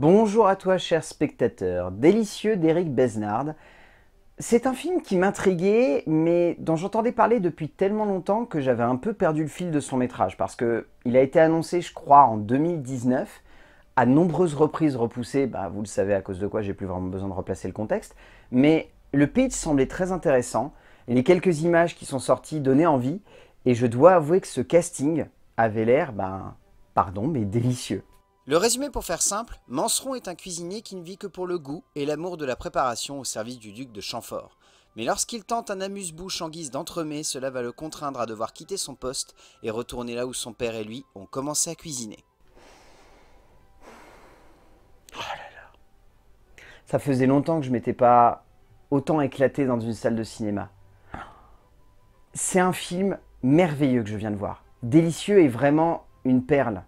Bonjour à toi, cher spectateur, délicieux d'Éric Besnard. C'est un film qui m'intriguait, mais dont j'entendais parler depuis tellement longtemps que j'avais un peu perdu le fil de son métrage, parce que il a été annoncé, je crois, en 2019, à nombreuses reprises repoussé, bah, vous le savez à cause de quoi j'ai plus vraiment besoin de replacer le contexte, mais le pitch semblait très intéressant, les quelques images qui sont sorties donnaient envie, et je dois avouer que ce casting avait l'air, ben, pardon, mais délicieux. Le résumé pour faire simple, Manseron est un cuisinier qui ne vit que pour le goût et l'amour de la préparation au service du duc de Chamfort. Mais lorsqu'il tente un amuse-bouche en guise d'entremets, cela va le contraindre à devoir quitter son poste et retourner là où son père et lui ont commencé à cuisiner. Oh là là. Ça faisait longtemps que je m'étais pas autant éclaté dans une salle de cinéma. C'est un film merveilleux que je viens de voir. Délicieux et vraiment une perle.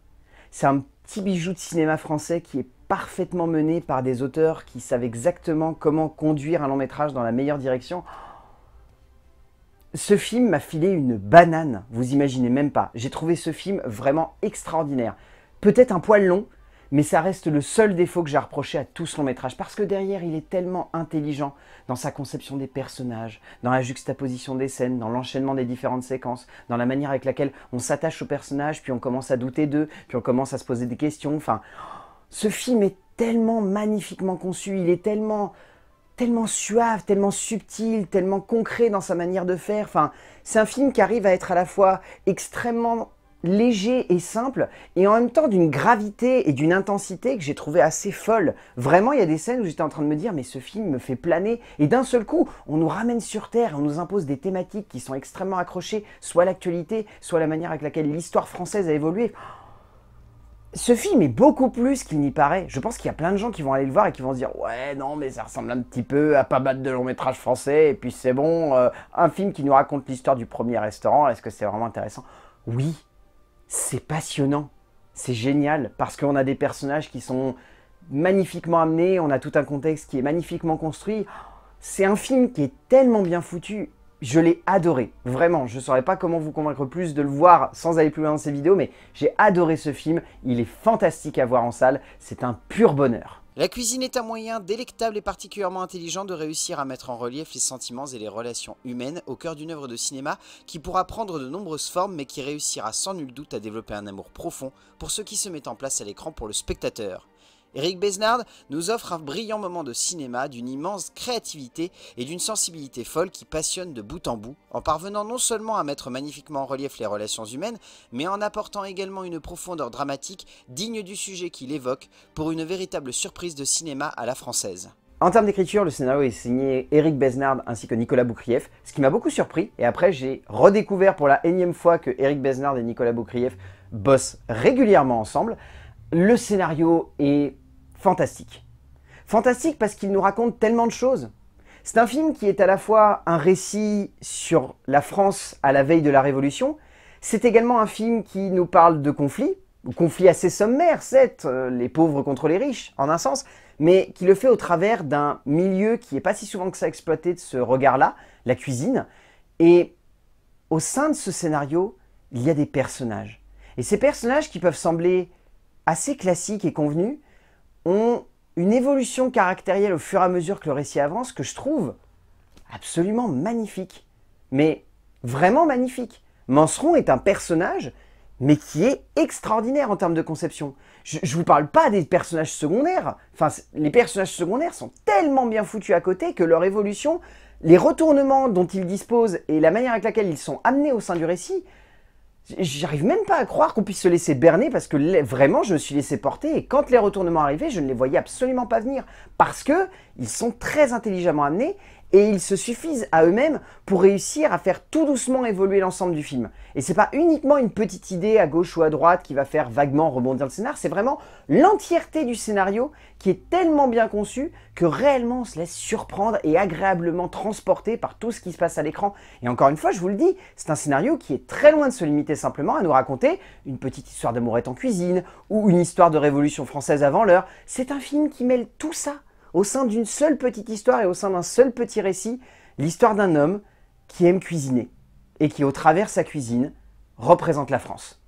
C'est un bijou de cinéma français qui est parfaitement mené par des auteurs qui savent exactement comment conduire un long métrage dans la meilleure direction. Ce film m'a filé une banane, vous imaginez même pas. J'ai trouvé ce film vraiment extraordinaire. Peut-être un poil long, mais ça reste le seul défaut que j'ai reproché à tout ce long métrage, parce que derrière, il est tellement intelligent dans sa conception des personnages, dans la juxtaposition des scènes, dans l'enchaînement des différentes séquences, dans la manière avec laquelle on s'attache aux personnages, puis on commence à douter d'eux, puis on commence à se poser des questions, enfin... Ce film est tellement magnifiquement conçu, il est tellement tellement suave, tellement subtil, tellement concret dans sa manière de faire. Enfin, c'est un film qui arrive à être à la fois extrêmement léger et simple, et en même temps d'une gravité et d'une intensité que j'ai trouvé assez folle. Vraiment, il y a des scènes où j'étais en train de me dire, mais ce film me fait planer, et d'un seul coup, on nous ramène sur Terre, on nous impose des thématiques qui sont extrêmement accrochées, soit l'actualité, soit la manière avec laquelle l'histoire française a évolué. Ce film est beaucoup plus qu'il n'y paraît. Je pense qu'il y a plein de gens qui vont aller le voir et qui vont se dire Ouais, non, mais ça ressemble un petit peu à pas mal de longs métrages français, et puis c'est bon, euh, un film qui nous raconte l'histoire du premier restaurant, est-ce que c'est vraiment intéressant Oui, c'est passionnant, c'est génial, parce qu'on a des personnages qui sont magnifiquement amenés, on a tout un contexte qui est magnifiquement construit. C'est un film qui est tellement bien foutu, je l'ai adoré, vraiment, je ne saurais pas comment vous convaincre plus de le voir sans aller plus loin dans ces vidéos, mais j'ai adoré ce film, il est fantastique à voir en salle, c'est un pur bonheur. La cuisine est un moyen délectable et particulièrement intelligent de réussir à mettre en relief les sentiments et les relations humaines au cœur d'une œuvre de cinéma qui pourra prendre de nombreuses formes mais qui réussira sans nul doute à développer un amour profond pour ce qui se met en place à l'écran pour le spectateur. Eric Besnard nous offre un brillant moment de cinéma, d'une immense créativité et d'une sensibilité folle qui passionne de bout en bout, en parvenant non seulement à mettre magnifiquement en relief les relations humaines, mais en apportant également une profondeur dramatique digne du sujet qu'il évoque pour une véritable surprise de cinéma à la française. En termes d'écriture, le scénario est signé Eric Besnard ainsi que Nicolas Boukrieff, ce qui m'a beaucoup surpris. Et après, j'ai redécouvert pour la énième fois que Eric Besnard et Nicolas Boukrieff bossent régulièrement ensemble. Le scénario est fantastique. Fantastique parce qu'il nous raconte tellement de choses. C'est un film qui est à la fois un récit sur la France à la veille de la Révolution, c'est également un film qui nous parle de conflits, conflits assez sommaires, c'est euh, les pauvres contre les riches, en un sens, mais qui le fait au travers d'un milieu qui n'est pas si souvent que ça exploité de ce regard-là, la cuisine. Et au sein de ce scénario, il y a des personnages. Et ces personnages qui peuvent sembler assez classiques et convenus, ont une évolution caractérielle au fur et à mesure que le récit avance que je trouve absolument magnifique. Mais vraiment magnifique. Manseron est un personnage, mais qui est extraordinaire en termes de conception. Je ne vous parle pas des personnages secondaires. Enfin, les personnages secondaires sont tellement bien foutus à côté que leur évolution, les retournements dont ils disposent et la manière avec laquelle ils sont amenés au sein du récit J'arrive même pas à croire qu'on puisse se laisser berner parce que vraiment je me suis laissé porter et quand les retournements arrivaient, je ne les voyais absolument pas venir parce que ils sont très intelligemment amenés et ils se suffisent à eux-mêmes pour réussir à faire tout doucement évoluer l'ensemble du film. Et c'est pas uniquement une petite idée à gauche ou à droite qui va faire vaguement rebondir le scénar, c'est vraiment l'entièreté du scénario qui est tellement bien conçu que réellement on se laisse surprendre et agréablement transporter par tout ce qui se passe à l'écran. Et encore une fois, je vous le dis, c'est un scénario qui est très loin de se limiter simplement à nous raconter une petite histoire d'amourette en cuisine ou une histoire de révolution française avant l'heure. C'est un film qui mêle tout ça au sein d'une seule petite histoire et au sein d'un seul petit récit, l'histoire d'un homme qui aime cuisiner et qui, au travers sa cuisine, représente la France.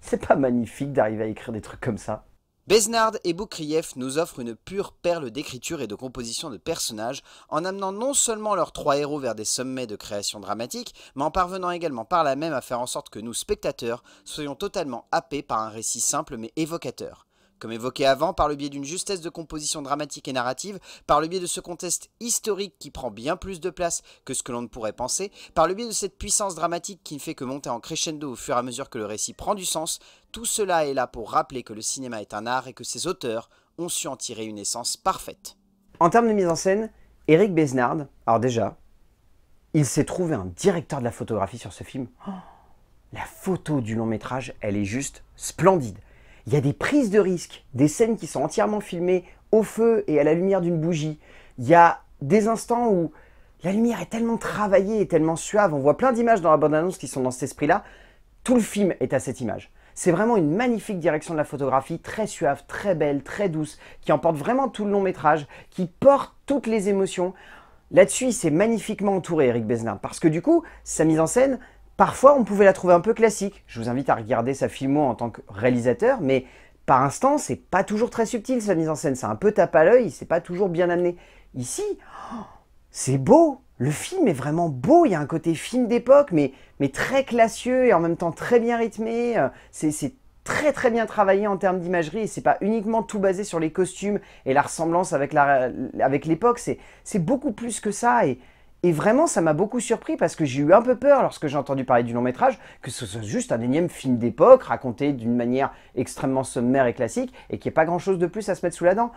C'est pas magnifique d'arriver à écrire des trucs comme ça Besnard et Boukrieff nous offrent une pure perle d'écriture et de composition de personnages en amenant non seulement leurs trois héros vers des sommets de création dramatique, mais en parvenant également par là même à faire en sorte que nous, spectateurs, soyons totalement happés par un récit simple mais évocateur. Comme évoqué avant, par le biais d'une justesse de composition dramatique et narrative, par le biais de ce contexte historique qui prend bien plus de place que ce que l'on ne pourrait penser, par le biais de cette puissance dramatique qui ne fait que monter en crescendo au fur et à mesure que le récit prend du sens, tout cela est là pour rappeler que le cinéma est un art et que ses auteurs ont su en tirer une essence parfaite. En termes de mise en scène, Eric Besnard, alors déjà, il s'est trouvé un directeur de la photographie sur ce film. Oh, la photo du long métrage, elle est juste splendide. Il y a des prises de risques, des scènes qui sont entièrement filmées au feu et à la lumière d'une bougie. Il y a des instants où la lumière est tellement travaillée et tellement suave. On voit plein d'images dans la bande-annonce qui sont dans cet esprit-là. Tout le film est à cette image. C'est vraiment une magnifique direction de la photographie, très suave, très belle, très douce, qui emporte vraiment tout le long métrage, qui porte toutes les émotions. Là-dessus, c'est magnifiquement entouré, Eric Besnard, parce que du coup, sa mise en scène, Parfois, on pouvait la trouver un peu classique. Je vous invite à regarder sa filmo en tant que réalisateur, mais par instant, c'est pas toujours très subtil sa mise en scène. C'est un peu tape à l'œil, c'est pas toujours bien amené. Ici, oh, c'est beau. Le film est vraiment beau. Il y a un côté film d'époque, mais, mais très classieux et en même temps très bien rythmé. Euh, c'est très très bien travaillé en termes d'imagerie et c'est pas uniquement tout basé sur les costumes et la ressemblance avec l'époque, c'est beaucoup plus que ça et et vraiment, ça m'a beaucoup surpris parce que j'ai eu un peu peur lorsque j'ai entendu parler du long métrage que ce soit juste un énième film d'époque raconté d'une manière extrêmement sommaire et classique et qu'il n'y ait pas grand chose de plus à se mettre sous la dent.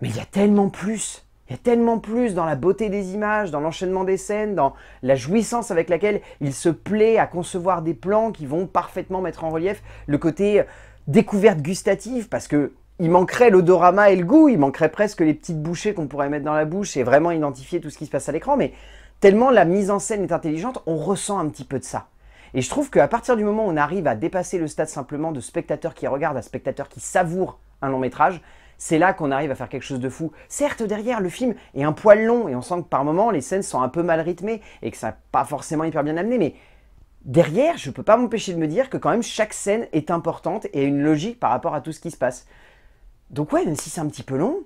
Mais il y a tellement plus Il y a tellement plus dans la beauté des images, dans l'enchaînement des scènes, dans la jouissance avec laquelle il se plaît à concevoir des plans qui vont parfaitement mettre en relief le côté euh, découverte gustative parce que il manquerait l'odorama et le goût, il manquerait presque les petites bouchées qu'on pourrait mettre dans la bouche et vraiment identifier tout ce qui se passe à l'écran, mais tellement la mise en scène est intelligente, on ressent un petit peu de ça. Et je trouve qu'à partir du moment où on arrive à dépasser le stade simplement de spectateur qui regarde à spectateur qui savoure un long métrage, c'est là qu'on arrive à faire quelque chose de fou. Certes, derrière, le film est un poil long et on sent que par moments, les scènes sont un peu mal rythmées et que ça n'a pas forcément hyper bien amené, mais derrière, je ne peux pas m'empêcher de me dire que quand même chaque scène est importante et a une logique par rapport à tout ce qui se passe. Donc ouais, même si c'est un petit peu long,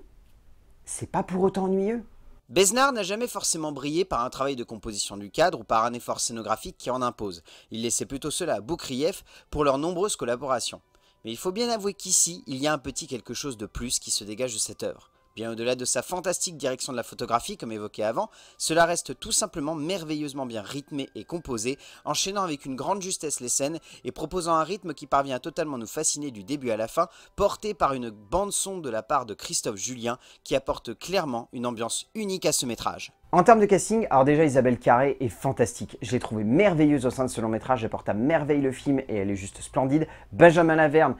c'est pas pour autant ennuyeux. Besnard n'a jamais forcément brillé par un travail de composition du cadre ou par un effort scénographique qui en impose. Il laissait plutôt cela à Boukrieff pour leurs nombreuses collaborations. Mais il faut bien avouer qu'ici, il y a un petit quelque chose de plus qui se dégage de cette œuvre. Bien au-delà de sa fantastique direction de la photographie, comme évoqué avant, cela reste tout simplement merveilleusement bien rythmé et composé, enchaînant avec une grande justesse les scènes et proposant un rythme qui parvient à totalement nous fasciner du début à la fin, porté par une bande-son de la part de Christophe Julien qui apporte clairement une ambiance unique à ce métrage. En termes de casting, alors déjà Isabelle Carré est fantastique. Je l'ai trouvée merveilleuse au sein de ce long métrage, elle porte à merveille le film et elle est juste splendide. Benjamin Laverne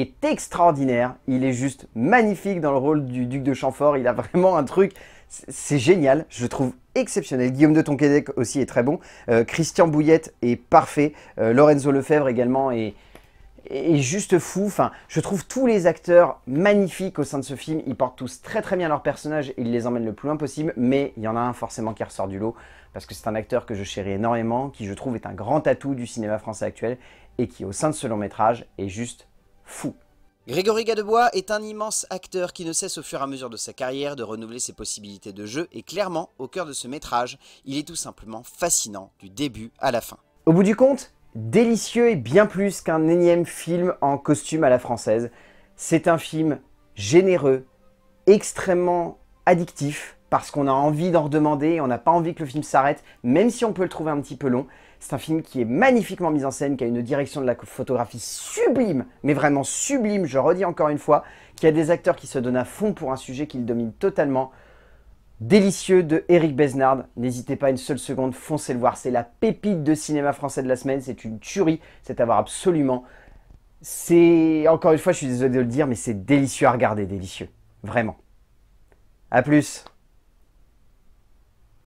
est extraordinaire. Il est juste magnifique dans le rôle du duc de Chamfort. Il a vraiment un truc, c'est génial, je trouve exceptionnel. Guillaume de Tonquédec aussi est très bon. Euh, Christian Bouillette est parfait. Euh, Lorenzo Lefebvre également est, est juste fou. Enfin, je trouve tous les acteurs magnifiques au sein de ce film. Ils portent tous très très bien leur personnages et ils les emmènent le plus loin possible. Mais il y en a un forcément qui ressort du lot parce que c'est un acteur que je chéris énormément, qui je trouve est un grand atout du cinéma français actuel et qui au sein de ce long métrage est juste fou. Grégory Gadebois est un immense acteur qui ne cesse au fur et à mesure de sa carrière de renouveler ses possibilités de jeu et clairement, au cœur de ce métrage, il est tout simplement fascinant du début à la fin. Au bout du compte, délicieux et bien plus qu'un énième film en costume à la française. C'est un film généreux, extrêmement addictif, parce qu'on a envie d'en redemander, on n'a pas envie que le film s'arrête, même si on peut le trouver un petit peu long. C'est un film qui est magnifiquement mis en scène, qui a une direction de la photographie sublime, mais vraiment sublime, je redis encore une fois, qui a des acteurs qui se donnent à fond pour un sujet qu'ils dominent totalement. Délicieux de Eric Besnard. N'hésitez pas une seule seconde, foncez le voir. C'est la pépite de cinéma français de la semaine. C'est une tuerie. C'est à voir absolument. C'est, encore une fois, je suis désolé de le dire, mais c'est délicieux à regarder, délicieux. Vraiment. A plus